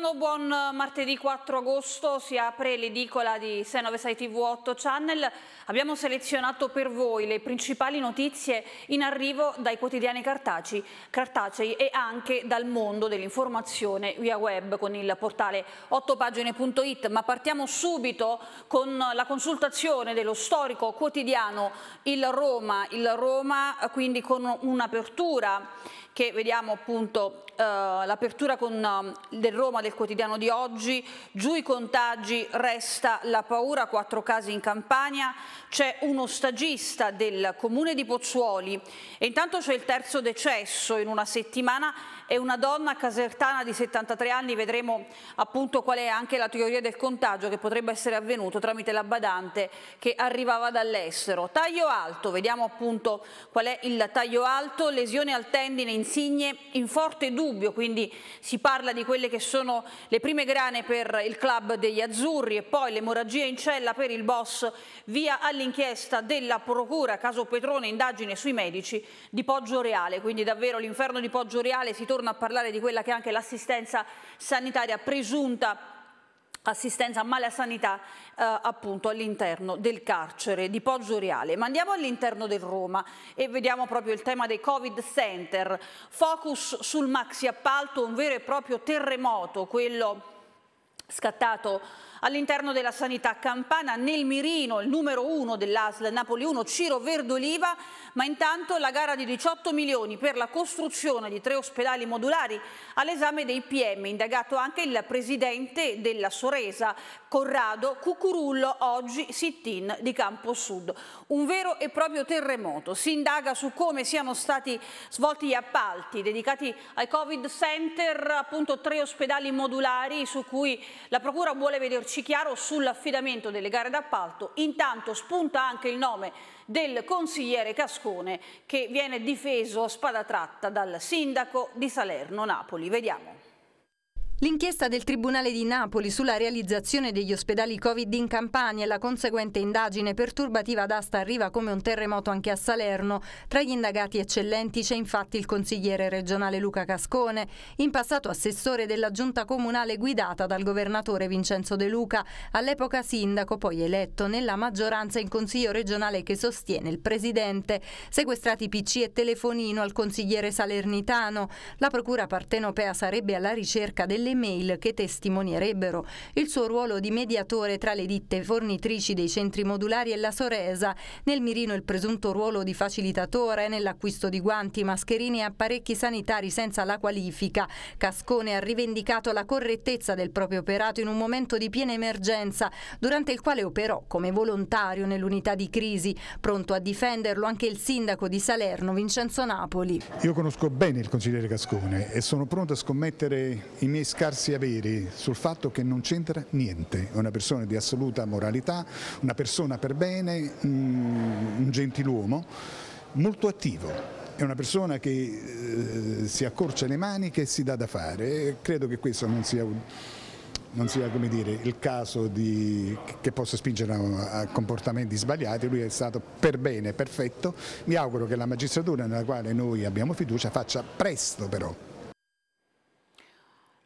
Buongiorno, buon eh, martedì 4 agosto, si apre l'edicola di 696 TV8 Channel. Abbiamo selezionato per voi le principali notizie in arrivo dai quotidiani cartacei, cartacei e anche dal mondo dell'informazione via web con il portale 8pagine.it, ma partiamo subito con la consultazione dello storico quotidiano Il Roma, Il Roma eh, quindi con un'apertura che vediamo appunto eh, l'apertura eh, del Roma del quotidiano di oggi, giù i contagi, resta la paura, quattro casi in Campania, c'è uno stagista del comune di Pozzuoli e intanto c'è il terzo decesso in una settimana è una donna casertana di 73 anni, vedremo appunto qual è anche la teoria del contagio che potrebbe essere avvenuto tramite la badante che arrivava dall'estero. Taglio alto, vediamo appunto qual è il taglio alto, lesione al tendine, insigne in forte dubbio, quindi si parla di quelle che sono le prime grane per il club degli azzurri e poi l'emorragia in cella per il boss via all'inchiesta della procura, caso Petrone, indagine sui medici di Poggio Reale, quindi davvero l'inferno di Poggio Reale si torna torno a parlare di quella che è anche l'assistenza sanitaria presunta assistenza mala sanità eh, appunto all'interno del carcere di Poggio Reale. Ma andiamo all'interno del Roma e vediamo proprio il tema dei Covid Center. Focus sul maxi appalto, un vero e proprio terremoto, quello scattato All'interno della sanità campana, nel mirino, il numero uno dell'ASL Napoli 1, Ciro Verdoliva, ma intanto la gara di 18 milioni per la costruzione di tre ospedali modulari all'esame dei PM, indagato anche il presidente della Soresa Corrado, Cucurullo, oggi sit-in di Campo Sud. Un vero e proprio terremoto. Si indaga su come siano stati svolti gli appalti dedicati ai Covid Center, appunto tre ospedali modulari su cui la Procura vuole vederci chiaro sull'affidamento delle gare d'appalto. Intanto spunta anche il nome del consigliere Cascone che viene difeso a spada tratta dal sindaco di Salerno Napoli. Vediamo. L'inchiesta del Tribunale di Napoli sulla realizzazione degli ospedali Covid in Campania e la conseguente indagine perturbativa d'asta arriva come un terremoto anche a Salerno. Tra gli indagati eccellenti c'è infatti il consigliere regionale Luca Cascone, in passato assessore della giunta comunale guidata dal governatore Vincenzo De Luca, all'epoca sindaco poi eletto nella maggioranza in consiglio regionale che sostiene il presidente. Sequestrati PC e telefonino al consigliere salernitano. La procura partenopea sarebbe alla ricerca delle delle mail che testimonierebbero il suo ruolo di mediatore tra le ditte fornitrici dei centri modulari e la Soresa, nel mirino il presunto ruolo di facilitatore nell'acquisto di guanti, mascherine e apparecchi sanitari senza la qualifica. Cascone ha rivendicato la correttezza del proprio operato in un momento di piena emergenza, durante il quale operò come volontario nell'unità di crisi, pronto a difenderlo anche il sindaco di Salerno, Vincenzo Napoli. Io conosco bene il consigliere Cascone e sono pronto a scommettere i miei scarsi averi, sul fatto che non c'entra niente, è una persona di assoluta moralità, una persona per bene, un gentiluomo, molto attivo. È una persona che eh, si accorcia le maniche e si dà da fare. Credo che questo non sia non sia dire, il caso di, che possa spingere a, comportamenti sbagliati, lui è stato per bene, perfetto, mi auguro che la magistratura nella quale noi abbiamo fiducia faccia presto però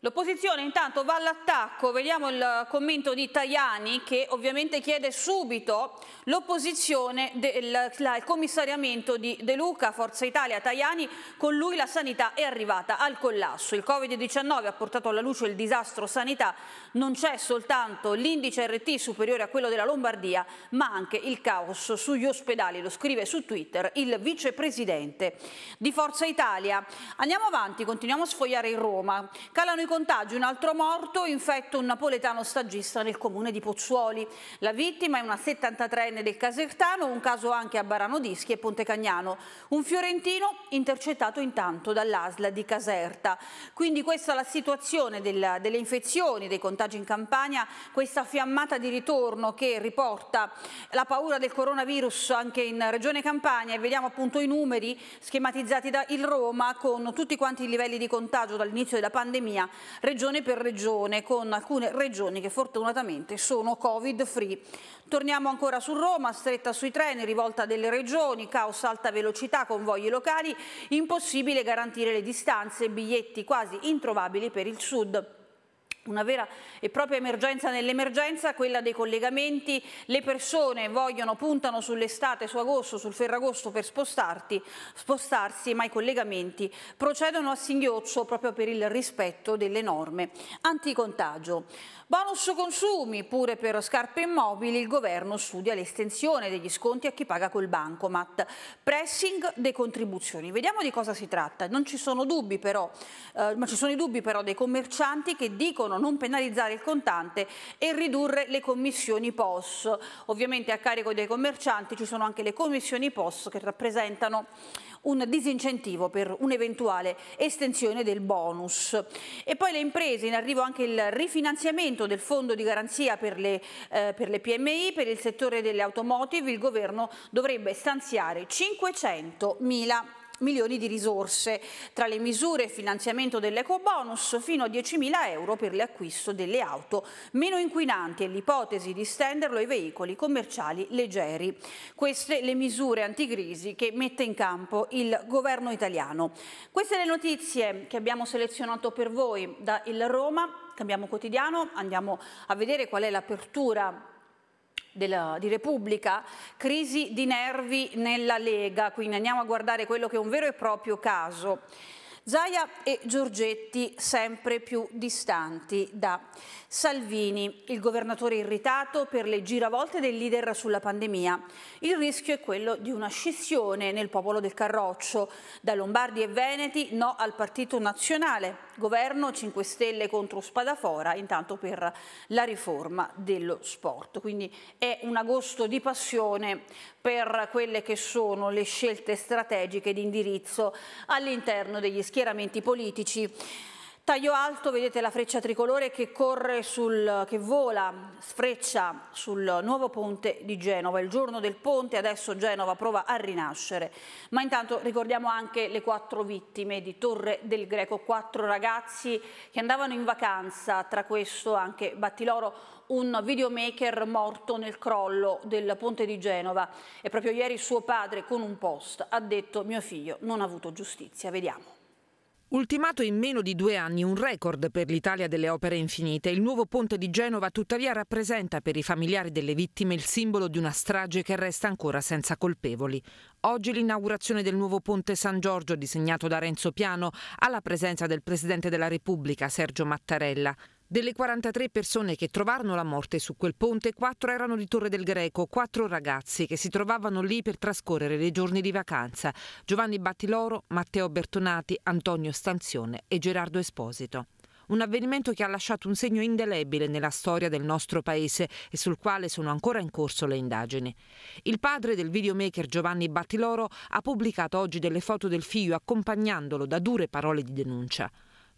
L'opposizione intanto va all'attacco, vediamo il commento di Tajani che ovviamente chiede subito l'opposizione del commissariamento di De Luca, Forza Italia, Tajani, con lui la sanità è arrivata al collasso. Il Covid-19 ha portato alla luce il disastro sanità non c'è soltanto l'indice RT superiore a quello della Lombardia, ma anche il caos sugli ospedali, lo scrive su Twitter il vicepresidente di Forza Italia. Andiamo avanti, continuiamo a sfogliare in Roma. Calano i contagi, un altro morto, infetto un napoletano stagista nel comune di Pozzuoli. La vittima è una 73enne del Casertano, un caso anche a Barano Dischi e Ponte Cagnano. Un fiorentino intercettato intanto dall'ASLA di Caserta. Quindi questa è la situazione della, delle infezioni, dei contagi contagi in Campania, questa fiammata di ritorno che riporta la paura del coronavirus anche in Regione Campania e vediamo appunto i numeri schematizzati da il Roma con tutti quanti i livelli di contagio dall'inizio della pandemia, regione per regione, con alcune regioni che fortunatamente sono covid free. Torniamo ancora su Roma, stretta sui treni, rivolta delle regioni, caos alta velocità, convogli locali, impossibile garantire le distanze, biglietti quasi introvabili per il sud una vera e propria emergenza nell'emergenza, quella dei collegamenti, le persone vogliono, puntano sull'estate, su agosto, sul ferragosto per spostarsi, ma i collegamenti procedono a singhiozzo proprio per il rispetto delle norme anticontagio. Bonus consumi, pure per scarpe immobili, il governo studia l'estensione degli sconti a chi paga col bancomat. Pressing contribuzioni, Vediamo di cosa si tratta. Non ci sono dubbi però, eh, ma ci sono i dubbi però dei commercianti che dicono non penalizzare il contante e ridurre le commissioni POS. Ovviamente a carico dei commercianti ci sono anche le commissioni POS che rappresentano un disincentivo per un'eventuale estensione del bonus. E poi le imprese, in arrivo anche il rifinanziamento del fondo di garanzia per le, eh, per le PMI, per il settore delle automotive, il governo dovrebbe stanziare 500 mila milioni di risorse. Tra le misure finanziamento dell'eco bonus fino a 10.000 euro per l'acquisto delle auto meno inquinanti e l'ipotesi di stenderlo ai veicoli commerciali leggeri. Queste le misure anticrisi che mette in campo il governo italiano. Queste le notizie che abbiamo selezionato per voi da Il Roma. Cambiamo quotidiano, andiamo a vedere qual è l'apertura della, di Repubblica, crisi di nervi nella Lega, quindi andiamo a guardare quello che è un vero e proprio caso. Zaia e Giorgetti sempre più distanti da Salvini, il governatore irritato per le giravolte del leader sulla pandemia. Il rischio è quello di una scissione nel popolo del Carroccio, da Lombardi e Veneti no al partito nazionale, governo 5 Stelle contro Spadafora, intanto per la riforma dello sport. Quindi è un agosto di passione per quelle che sono le scelte strategiche di indirizzo all'interno degli schieramenti politici Taglio alto, vedete la freccia tricolore che corre sul, che vola, sfreccia sul nuovo ponte di Genova. Il giorno del ponte, adesso Genova prova a rinascere. Ma intanto ricordiamo anche le quattro vittime di Torre del Greco, quattro ragazzi che andavano in vacanza, tra questo anche Battiloro, un videomaker morto nel crollo del ponte di Genova e proprio ieri suo padre con un post ha detto mio figlio non ha avuto giustizia, vediamo. Ultimato in meno di due anni un record per l'Italia delle opere infinite, il nuovo ponte di Genova tuttavia rappresenta per i familiari delle vittime il simbolo di una strage che resta ancora senza colpevoli. Oggi l'inaugurazione del nuovo ponte San Giorgio disegnato da Renzo Piano alla presenza del Presidente della Repubblica Sergio Mattarella. Delle 43 persone che trovarono la morte su quel ponte, 4 erano di Torre del Greco, 4 ragazzi che si trovavano lì per trascorrere dei giorni di vacanza. Giovanni Battiloro, Matteo Bertonati, Antonio Stanzione e Gerardo Esposito. Un avvenimento che ha lasciato un segno indelebile nella storia del nostro paese e sul quale sono ancora in corso le indagini. Il padre del videomaker Giovanni Battiloro ha pubblicato oggi delle foto del figlio accompagnandolo da dure parole di denuncia.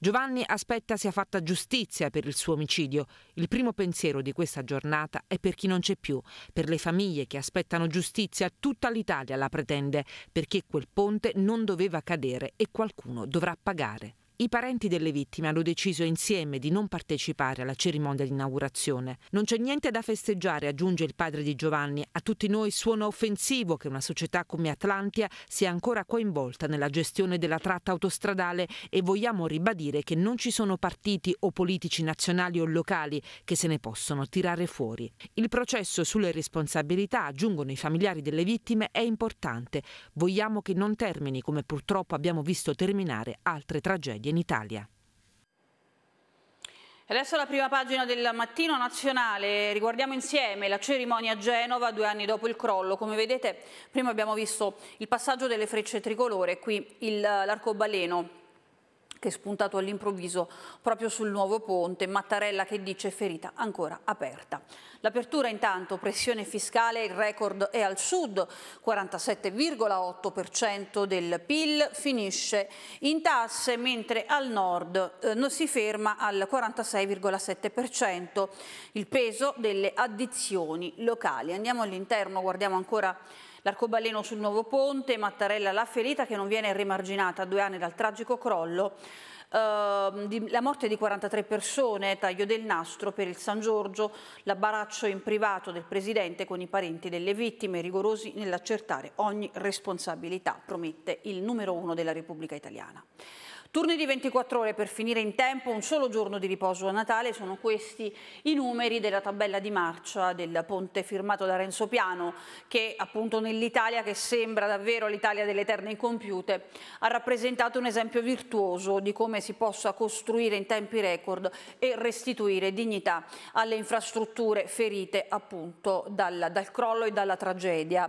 Giovanni aspetta sia fatta giustizia per il suo omicidio. Il primo pensiero di questa giornata è per chi non c'è più, per le famiglie che aspettano giustizia, tutta l'Italia la pretende, perché quel ponte non doveva cadere e qualcuno dovrà pagare. I parenti delle vittime hanno deciso insieme di non partecipare alla cerimonia di inaugurazione. Non c'è niente da festeggiare, aggiunge il padre di Giovanni. A tutti noi suona offensivo che una società come Atlantia sia ancora coinvolta nella gestione della tratta autostradale e vogliamo ribadire che non ci sono partiti o politici nazionali o locali che se ne possono tirare fuori. Il processo sulle responsabilità, aggiungono i familiari delle vittime, è importante. Vogliamo che non termini, come purtroppo abbiamo visto terminare, altre tragedie in Italia. Adesso la prima pagina del mattino nazionale, riguardiamo insieme la cerimonia a Genova due anni dopo il crollo. Come vedete prima abbiamo visto il passaggio delle frecce tricolore, qui l'arcobaleno che è spuntato all'improvviso proprio sul nuovo ponte, Mattarella che dice ferita ancora aperta. L'apertura intanto, pressione fiscale, il record è al sud, 47,8% del PIL finisce in tasse, mentre al nord eh, non si ferma al 46,7%, il peso delle addizioni locali. Andiamo all'interno, guardiamo ancora L'arcobaleno sul nuovo ponte, Mattarella la ferita che non viene rimarginata a due anni dal tragico crollo. Uh, di, la morte di 43 persone, taglio del nastro per il San Giorgio, l'abbaraccio in privato del Presidente con i parenti delle vittime, rigorosi nell'accertare ogni responsabilità, promette il numero uno della Repubblica Italiana. Turni di 24 ore per finire in tempo, un solo giorno di riposo a Natale, sono questi i numeri della tabella di marcia del ponte firmato da Renzo Piano, che appunto nell'Italia che sembra davvero l'Italia delle terre incompiute, ha rappresentato un esempio virtuoso di come si possa costruire in tempi record e restituire dignità alle infrastrutture ferite appunto dal, dal crollo e dalla tragedia.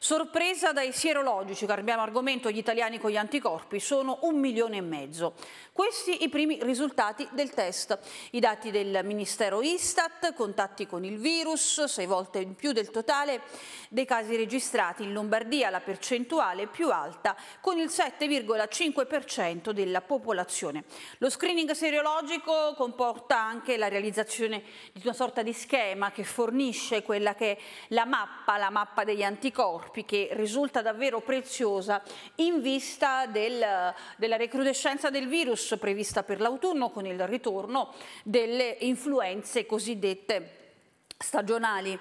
Sorpresa dai sierologici, cambiamo argomento, gli italiani con gli anticorpi sono un milione e mezzo mezzo. Questi i primi risultati del test. I dati del Ministero Istat, contatti con il virus, sei volte in più del totale dei casi registrati in Lombardia, la percentuale più alta con il 7,5% della popolazione. Lo screening seriologico comporta anche la realizzazione di una sorta di schema che fornisce quella che è la mappa, la mappa degli anticorpi che risulta davvero preziosa in vista del, della recrudescenza recrudescenza del virus prevista per l'autunno con il ritorno delle influenze cosiddette stagionali.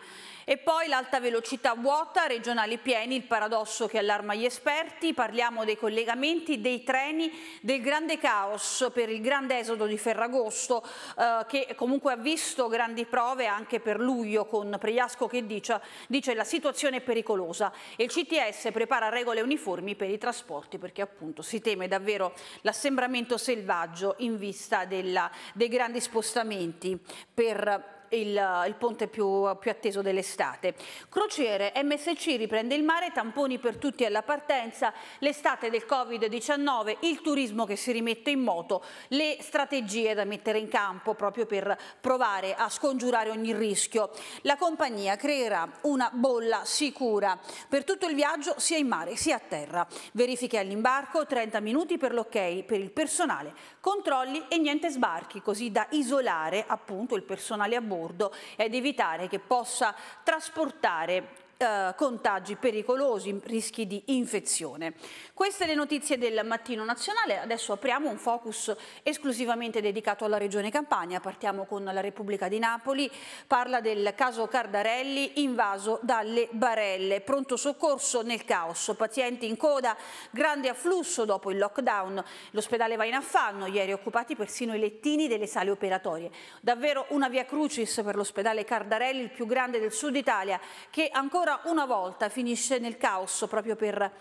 E poi l'alta velocità vuota, regionali pieni, il paradosso che allarma gli esperti. Parliamo dei collegamenti, dei treni, del grande caos per il grande esodo di Ferragosto, eh, che comunque ha visto grandi prove anche per luglio con Pregliasco che dice, dice la situazione è pericolosa e il CTS prepara regole uniformi per i trasporti perché appunto si teme davvero l'assembramento selvaggio in vista della, dei grandi spostamenti per il, eh, il ponte più, più atteso dell'estate. Crociere, MSC riprende il mare, tamponi per tutti alla partenza, l'estate del Covid-19, il turismo che si rimette in moto, le strategie da mettere in campo proprio per provare a scongiurare ogni rischio. La compagnia creerà una bolla sicura per tutto il viaggio sia in mare sia a terra. Verifiche all'imbarco, 30 minuti per l'ok per il personale, controlli e niente sbarchi, così da isolare appunto il personale a bordo bordo ed evitare che possa trasportare eh, contagi pericolosi, rischi di infezione. Queste le notizie del Mattino Nazionale, adesso apriamo un focus esclusivamente dedicato alla Regione Campania, partiamo con la Repubblica di Napoli, parla del caso Cardarelli invaso dalle barelle, pronto soccorso nel caos, pazienti in coda, grande afflusso dopo il lockdown, l'ospedale va in affanno, ieri occupati persino i lettini delle sale operatorie. Davvero una via crucis per l'ospedale Cardarelli, il più grande del sud Italia, che ancora ancora una volta finisce nel caos proprio per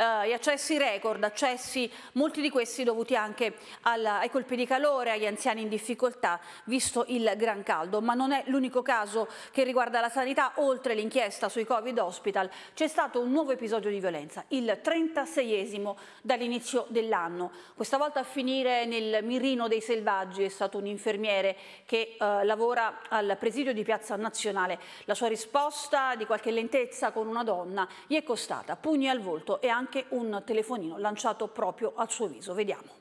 eh, gli accessi record, accessi molti di questi dovuti anche alla, ai colpi di calore, agli anziani in difficoltà, visto il gran caldo. Ma non è l'unico caso che riguarda la sanità, oltre l'inchiesta sui Covid hospital, c'è stato un nuovo episodio di violenza, il 36esimo dall'inizio dell'anno. Questa volta a finire nel mirino dei selvaggi è stato un infermiere che eh, lavora al presidio di Piazza Nazionale. La sua risposta di qualche lentezza con una donna gli è costata pugni al volto e anche anche un telefonino lanciato proprio al suo viso. Vediamo.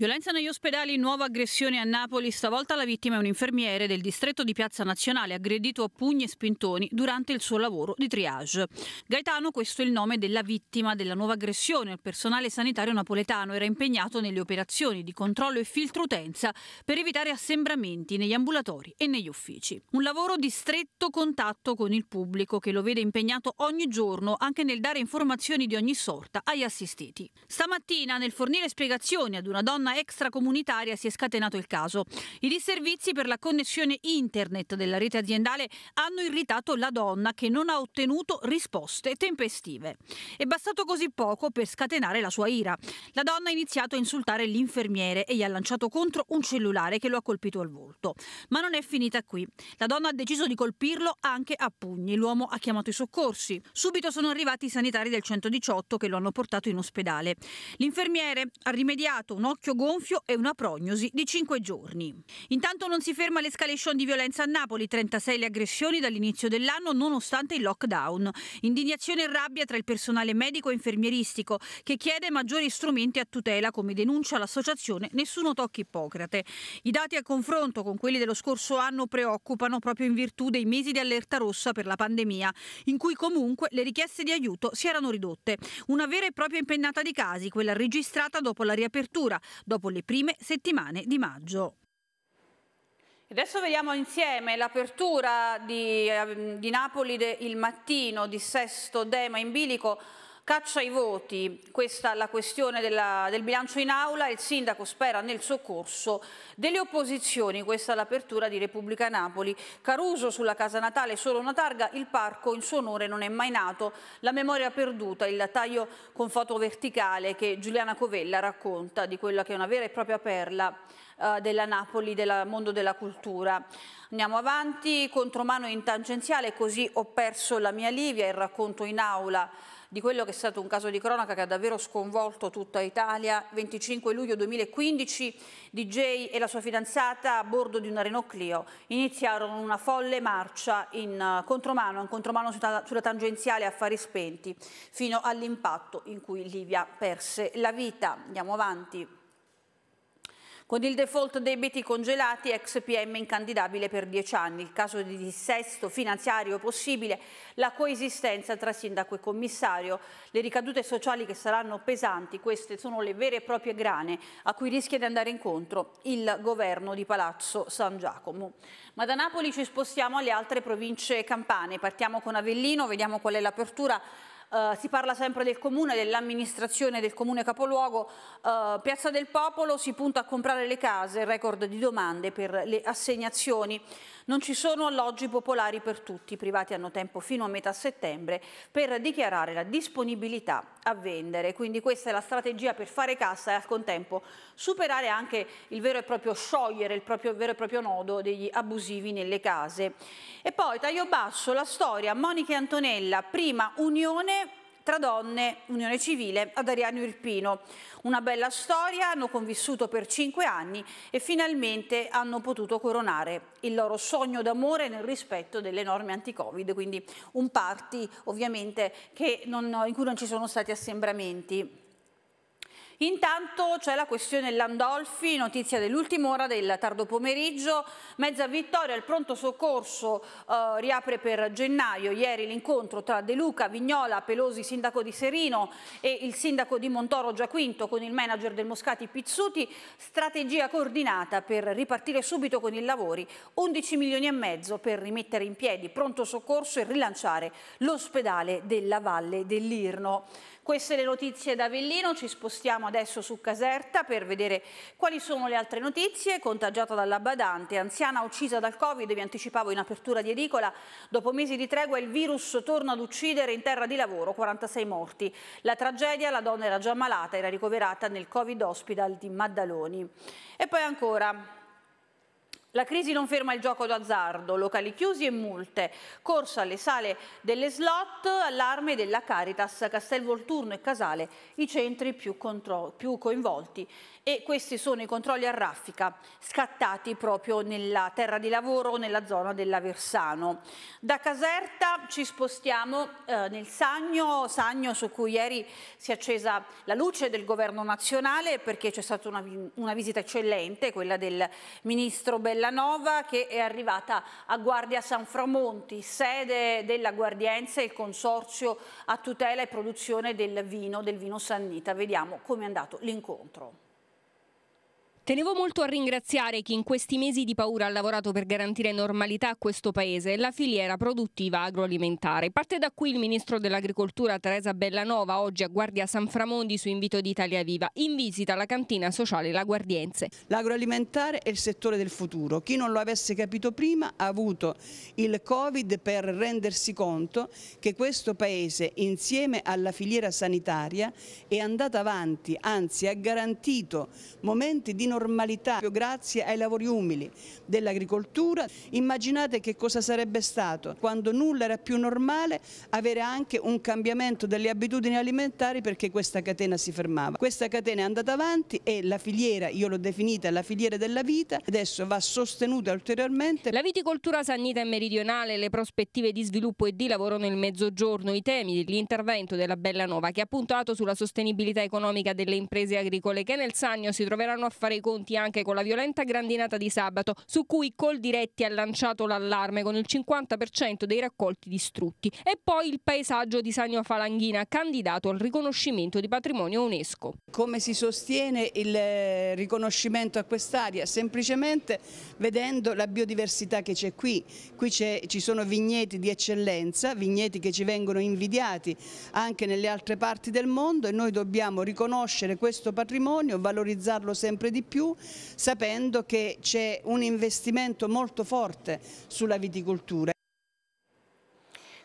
Violenza negli ospedali, nuova aggressione a Napoli. Stavolta la vittima è un infermiere del distretto di Piazza Nazionale aggredito a pugni e spintoni durante il suo lavoro di triage. Gaetano, questo è il nome della vittima della nuova aggressione. Il personale sanitario napoletano era impegnato nelle operazioni di controllo e filtro utenza per evitare assembramenti negli ambulatori e negli uffici. Un lavoro di stretto contatto con il pubblico che lo vede impegnato ogni giorno anche nel dare informazioni di ogni sorta agli assistiti. Stamattina, nel fornire spiegazioni ad una donna persona extracomunitaria si è scatenato il caso. I disservizi per la connessione internet della rete aziendale hanno irritato la donna che non ha ottenuto risposte tempestive. È bastato così poco per scatenare la sua ira. La donna ha iniziato a insultare l'infermiere e gli ha lanciato contro un cellulare che lo ha colpito al volto. Ma non è finita qui. La donna ha deciso di colpirlo anche a pugni. L'uomo ha chiamato i soccorsi. Subito sono arrivati i sanitari del 118 che lo hanno portato in ospedale. L'infermiere ha rimediato un occhio gonfio e una prognosi di 5 giorni. Intanto non si ferma l'escalation di violenza a Napoli, 36 le aggressioni dall'inizio dell'anno nonostante il lockdown. Indignazione e rabbia tra il personale medico e infermieristico che chiede maggiori strumenti a tutela, come denuncia l'associazione Nessuno tocchi Ippocrate. I dati a confronto con quelli dello scorso anno preoccupano proprio in virtù dei mesi di allerta rossa per la pandemia, in cui comunque le richieste di aiuto si erano ridotte. Una vera e propria impennata di casi, quella registrata dopo la riapertura, dopo le prime settimane di maggio. Adesso vediamo insieme l'apertura di, ehm, di Napoli il mattino, di Sesto Dema in bilico. Caccia i voti, questa è la questione della, del bilancio in aula, il sindaco spera nel soccorso delle opposizioni, questa è l'apertura di Repubblica Napoli. Caruso sulla casa natale solo una targa, il parco in suo onore non è mai nato, la memoria perduta, il taglio con foto verticale che Giuliana Covella racconta di quella che è una vera e propria perla eh, della Napoli, del mondo della cultura. Andiamo avanti, contromano in tangenziale, così ho perso la mia Livia, il racconto in aula di quello che è stato un caso di cronaca che ha davvero sconvolto tutta Italia. 25 luglio 2015 DJ e la sua fidanzata a bordo di una Renault Clio iniziarono una folle marcia in eh, contromano, in contromano sulla tangenziale a fari spenti, fino all'impatto in cui Livia perse la vita. Andiamo avanti. Con il default debiti congelati, ex PM incandidabile per dieci anni, il caso di dissesto finanziario possibile, la coesistenza tra sindaco e commissario, le ricadute sociali che saranno pesanti, queste sono le vere e proprie grane a cui rischia di andare incontro il governo di Palazzo San Giacomo. Ma da Napoli ci spostiamo alle altre province campane, partiamo con Avellino, vediamo qual è l'apertura eh, si parla sempre del comune, dell'amministrazione del comune capoluogo, eh, Piazza del Popolo si punta a comprare le case, record di domande per le assegnazioni. Non ci sono alloggi popolari per tutti, i privati hanno tempo fino a metà settembre per dichiarare la disponibilità a vendere, quindi questa è la strategia per fare cassa e al contempo superare anche il vero e proprio sciogliere, il, proprio, il vero e proprio nodo degli abusivi nelle case. E poi taglio basso la storia, Monica e Antonella, prima unione tra donne, unione civile, ad Ariano Irpino. Una bella storia, hanno convissuto per cinque anni e finalmente hanno potuto coronare il loro sogno d'amore nel rispetto delle norme anti-Covid, quindi un party ovviamente non, in cui non ci sono stati assembramenti. Intanto c'è la questione Landolfi, notizia dell'ultima ora del tardo pomeriggio, mezza vittoria, il pronto soccorso eh, riapre per gennaio, ieri l'incontro tra De Luca, Vignola, Pelosi, sindaco di Serino e il sindaco di Montoro Giaquinto con il manager del Moscati Pizzuti, strategia coordinata per ripartire subito con i lavori, 11 milioni e mezzo per rimettere in piedi pronto soccorso e rilanciare l'ospedale della Valle dell'Irno. Queste le notizie da Avellino, ci spostiamo adesso su Caserta per vedere quali sono le altre notizie. Contagiata dalla badante, anziana uccisa dal Covid, vi anticipavo in apertura di edicola, dopo mesi di tregua il virus torna ad uccidere in terra di lavoro, 46 morti. La tragedia, la donna era già malata, era ricoverata nel Covid Hospital di Maddaloni. E poi ancora, la crisi non ferma il gioco d'azzardo, locali chiusi e multe, corsa alle sale delle slot, allarme della Caritas, Castel Volturno e Casale, i centri più, contro- più coinvolti e questi sono i controlli a raffica scattati proprio nella terra di lavoro nella zona dell'Aversano. Da Caserta ci spostiamo eh, nel Sagno, Sagno su cui ieri si è accesa la luce del governo nazionale perché c'è stata una, una visita eccellente, quella del ministro Bellanova che è arrivata a Guardia San Framonti, sede della Guardienza e il consorzio a tutela e produzione del vino, del vino Sannita. Vediamo come è andato l'incontro. Tenevo molto a ringraziare chi in questi mesi di paura ha lavorato per garantire normalità a questo paese e la filiera produttiva agroalimentare. Parte da qui il ministro dell'Agricoltura Teresa Bellanova, oggi a Guardia San Framondi su invito di Italia Viva, in visita alla cantina sociale La Guardienze. L'agroalimentare è il settore del futuro. Chi non lo avesse capito prima ha avuto il Covid per rendersi conto che questo paese insieme alla filiera sanitaria è andato avanti, anzi ha garantito momenti di normalità normalità, grazie ai lavori umili dell'agricoltura. Immaginate che cosa sarebbe stato quando nulla era più normale avere anche un cambiamento delle abitudini alimentari perché questa catena si fermava. Questa catena è andata avanti e la filiera, io l'ho definita la filiera della vita, adesso va sostenuta ulteriormente. La viticoltura sannita e meridionale, le prospettive di sviluppo e di lavoro nel mezzogiorno, i temi dell'intervento della Bella Nova che ha puntato sulla sostenibilità economica delle imprese agricole che nel Sannio si troveranno a fare i conti anche con la violenta grandinata di sabato, su cui Coldiretti ha lanciato l'allarme con il 50% dei raccolti distrutti. E poi il paesaggio di Sanio Falanghina, candidato al riconoscimento di patrimonio UNESCO. Come si sostiene il eh, riconoscimento a quest'area? Semplicemente vedendo la biodiversità che c'è qui. Qui ci sono vigneti di eccellenza, vigneti che ci vengono invidiati anche nelle altre parti del mondo e noi dobbiamo riconoscere questo patrimonio, valorizzarlo sempre di più più sapendo che c'è un investimento molto forte sulla viticoltura.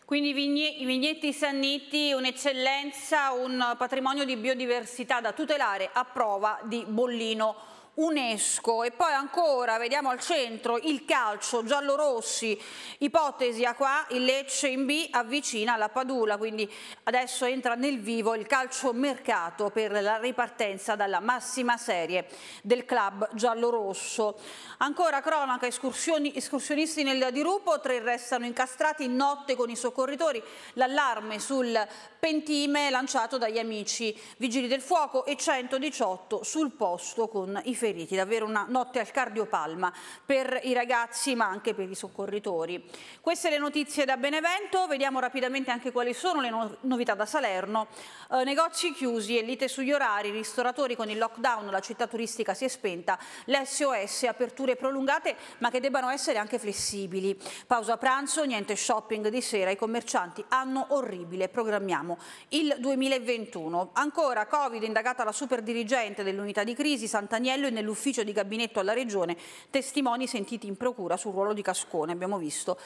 Quindi i vigneti sanniti, un'eccellenza, un patrimonio di biodiversità da tutelare a prova di bollino UNESCO e poi ancora vediamo al centro il calcio giallorossi ipotesi a qua il Lecce in B avvicina la Padula quindi adesso entra nel vivo il calcio mercato per la ripartenza dalla massima serie del club giallorosso ancora cronaca escursioni, escursionisti nel dirupo tre restano incastrati in notte con i soccorritori l'allarme sul pentime lanciato dagli amici vigili del fuoco e 118 sul posto con i feriti feriti, davvero una notte al cardiopalma per i ragazzi ma anche per i soccorritori. Queste le notizie da Benevento, vediamo rapidamente anche quali sono le no novità da Salerno. Eh, negozi chiusi e lite sugli orari, ristoratori con il lockdown, la città turistica si è spenta, l'SOS, aperture prolungate ma che debbano essere anche flessibili. Pausa pranzo, niente shopping di sera, i commercianti hanno orribile, programmiamo il 2021. Ancora Covid, indagata la super dirigente dell'unità di crisi Sant'Agnello nell'ufficio di gabinetto alla Regione testimoni sentiti in procura sul ruolo di Cascone. Abbiamo visto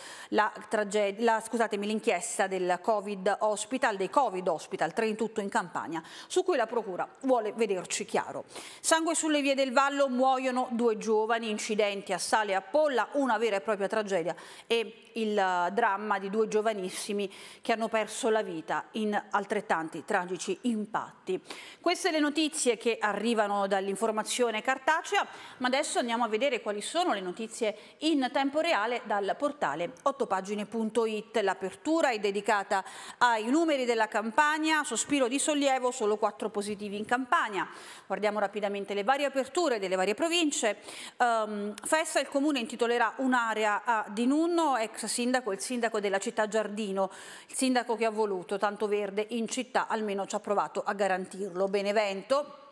l'inchiesta del Covid Hospital, dei Covid Hospital, tre in tutto in Campania, su cui la procura vuole vederci chiaro. Sangue sulle vie del Vallo, muoiono due giovani, incidenti a Sale e a Polla, una vera e propria tragedia e il eh, dramma di due giovanissimi che hanno perso la vita in altrettanti tragici impatti. Queste le notizie che arrivano dall'informazione cartolina cartacea, ma adesso andiamo a vedere quali sono le notizie in tempo reale dal portale ottopagine.it. L'apertura è dedicata ai numeri della campagna, sospiro di sollievo, solo quattro positivi in campagna. Guardiamo rapidamente le varie aperture delle varie province. Um, festa il comune intitolerà un'area a Di Nunno, ex sindaco, il sindaco della città Giardino, il sindaco che ha voluto tanto verde in città, almeno ci ha provato a garantirlo. Benevento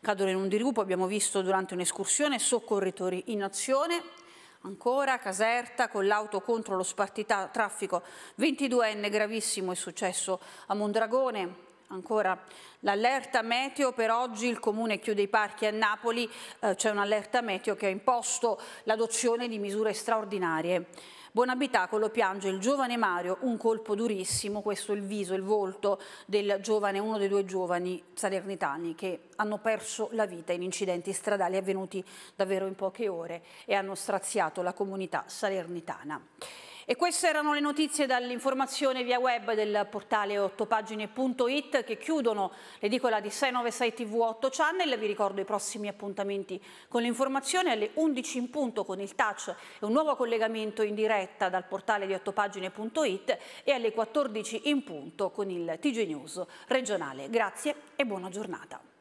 Cadono in un dirupo abbiamo visto durante un'escursione soccorritori in azione, Ancora Caserta con l'auto contro lo spartitraffico, 22enne gravissimo è successo a Mondragone. Ancora l'allerta meteo per oggi, il comune chiude i parchi a Napoli, eh, c'è un'allerta meteo che ha imposto l'adozione di misure straordinarie. Buonabitacolo piange il giovane Mario, un colpo durissimo, questo è il viso, il volto del giovane, uno dei due giovani salernitani che hanno perso la vita in incidenti stradali avvenuti davvero in poche ore e hanno straziato la comunità salernitana. E queste erano le notizie dall'informazione via web del portale 8pagine.it che chiudono l'edicola di 696 TV 8 Channel. Vi ricordo i prossimi appuntamenti con l'informazione alle 11 in punto con il touch e un nuovo collegamento in diretta dal portale di 8pagine.it e alle 14 in punto con il TG News regionale. Grazie e buona giornata.